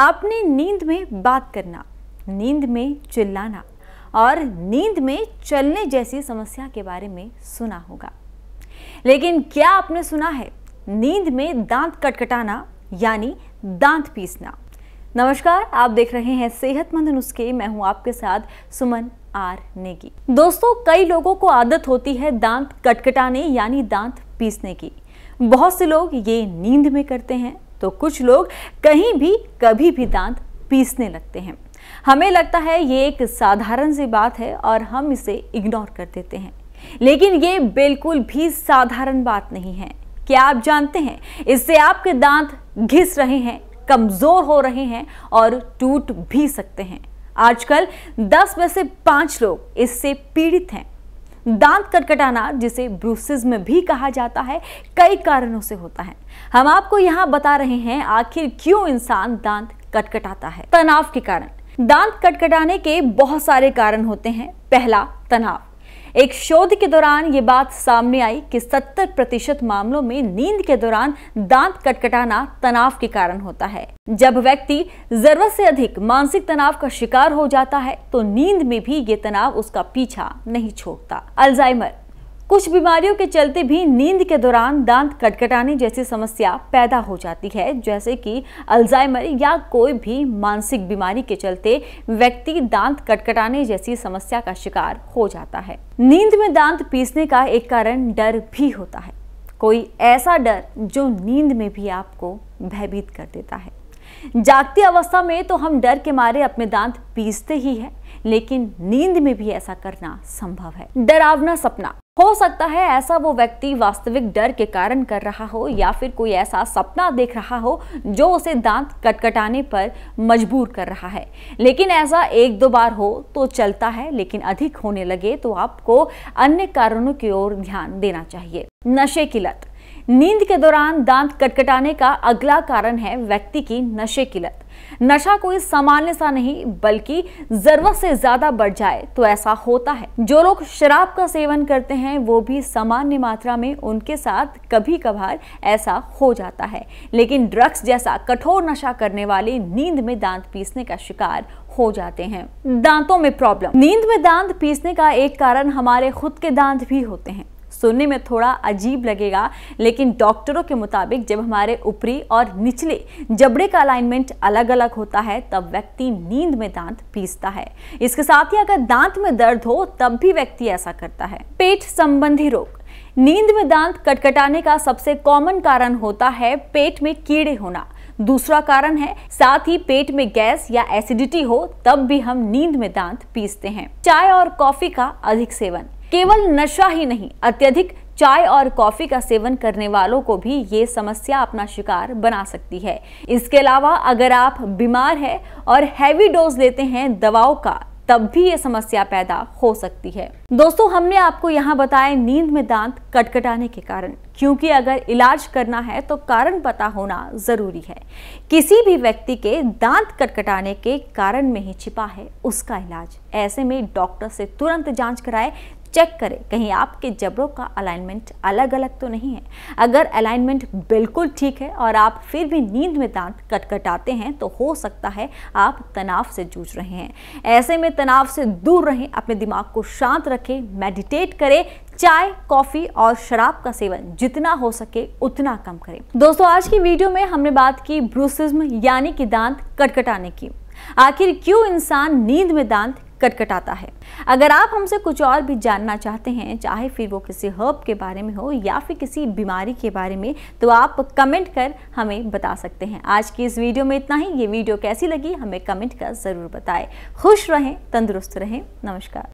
आपने नींद में बात करना नींद में चिल्लाना और नींद में चलने जैसी समस्या के बारे में सुना होगा लेकिन क्या आपने सुना है नींद में दांत कटकटाना यानी दांत पीसना नमस्कार आप देख रहे हैं सेहतमंद नुस्खे मैं हूं आपके साथ सुमन आर नेगी दोस्तों कई लोगों को आदत होती है दांत कटकटाने यानी दांत पीसने की बहुत से लोग ये नींद में करते हैं तो कुछ लोग कहीं भी कभी भी दांत पीसने लगते हैं हमें लगता है ये एक साधारण सी बात है और हम इसे इग्नोर कर देते हैं लेकिन ये बिल्कुल भी साधारण बात नहीं है क्या आप जानते हैं इससे आपके दांत घिस रहे हैं कमज़ोर हो रहे हैं और टूट भी सकते हैं आजकल 10 में से 5 लोग इससे पीड़ित हैं दांत कटकटाना जिसे में भी कहा जाता है कई कारणों से होता है हम आपको यहाँ बता रहे हैं आखिर क्यों इंसान दांत कटकटाता है तनाव के कारण दांत कटकटाने के बहुत सारे कारण होते हैं पहला तनाव एक शोध के दौरान ये बात सामने आई कि 70 प्रतिशत मामलों में नींद के दौरान दांत कटकटाना तनाव के कारण होता है जब व्यक्ति जरूरत से अधिक मानसिक तनाव का शिकार हो जाता है तो नींद में भी ये तनाव उसका पीछा नहीं छोड़ता अल्जाइमर कुछ बीमारियों के चलते भी नींद के दौरान दांत कटकटाने जैसी समस्या पैदा हो जाती है जैसे कि अल्जाइमर या कोई भी मानसिक बीमारी के चलते व्यक्ति दांत कटकटाने जैसी समस्या का शिकार हो जाता है नींद में दांत पीसने का एक कारण डर भी होता है कोई ऐसा डर जो नींद में भी आपको भयभीत कर देता है जागती अवस्था में तो हम डर के मारे अपने दांत पीसते ही है लेकिन नींद में भी ऐसा करना संभव है डरावना सपना हो सकता है ऐसा वो व्यक्ति वास्तविक डर के कारण कर रहा हो या फिर कोई ऐसा सपना देख रहा हो जो उसे दांत कटकटाने पर मजबूर कर रहा है लेकिन ऐसा एक दो बार हो तो चलता है लेकिन अधिक होने लगे तो आपको अन्य कारणों की ओर ध्यान देना चाहिए नशे की लत नींद के दौरान दांत कटकटाने का अगला कारण है व्यक्ति की नशे की लत नशा कोई सामान्य सा नहीं बल्कि जरूरत से ज्यादा बढ़ जाए तो ऐसा होता है जो लोग शराब का सेवन करते हैं वो भी सामान्य मात्रा में उनके साथ कभी कभार ऐसा हो जाता है लेकिन ड्रग्स जैसा कठोर नशा करने वाले नींद में दांत पीसने का शिकार हो जाते हैं दांतों में प्रॉब्लम नींद में दांत पीसने का एक कारण हमारे खुद के दांत भी होते हैं सुनने में थोड़ा अजीब लगेगा लेकिन डॉक्टरों के मुताबिक जब हमारे ऊपरी और निचले जबड़े का अलाइनमेंट अलग अलग होता है तब व्यक्ति नींद में दांत पीसता है इसके साथ ही अगर दांत में दर्द हो तब भी व्यक्ति ऐसा करता है पेट संबंधी रोग नींद में दांत कटकटाने का सबसे कॉमन कारण होता है पेट में कीड़े होना दूसरा कारण है साथ ही पेट में गैस या एसिडिटी हो तब भी हम नींद में दांत पीसते हैं चाय और कॉफी का अधिक सेवन केवल नशा ही नहीं अत्यधिक चाय और कॉफ़ी का सेवन करने वालों को भी ये समस्या अपना शिकार बना सकती है इसके अलावा अगर आप बीमार है और हैवी डोज लेते हैं दवाओं का तब भी ये समस्या पैदा हो सकती है दोस्तों हमने आपको यहाँ बताया नींद में दांत कटकटाने के कारण क्योंकि अगर इलाज करना है तो कारण पता होना जरूरी है किसी भी व्यक्ति के दांत कटकटाने के कारण में ही छिपा है उसका इलाज ऐसे में डॉक्टर से तुरंत जांच कराएं चेक करें कहीं आपके जबड़ों का अलाइनमेंट अलग अलग तो नहीं है अगर अलाइनमेंट बिल्कुल ठीक है और आप फिर भी नींद में दांत कटकटाते हैं तो हो सकता है आप तनाव से जूझ रहे हैं ऐसे में तनाव से दूर रहें अपने दिमाग को शांत रखें मेडिटेट करें चाय कॉफ़ी और शराब का सेवन जितना हो सके उतना कम करें दोस्तों आज की वीडियो में हमने बात की ब्रूसिज्म यानी कि दांत कटकटाने की आखिर क्यों इंसान नींद में दांत कटकटाता है अगर आप हमसे कुछ और भी जानना चाहते हैं चाहे फिर वो किसी हर्ब के बारे में हो या फिर किसी बीमारी के बारे में तो आप कमेंट कर हमें बता सकते हैं आज की इस वीडियो में इतना ही ये वीडियो कैसी लगी हमें कमेंट कर ज़रूर बताएं खुश रहें तंदुरुस्त रहें नमस्कार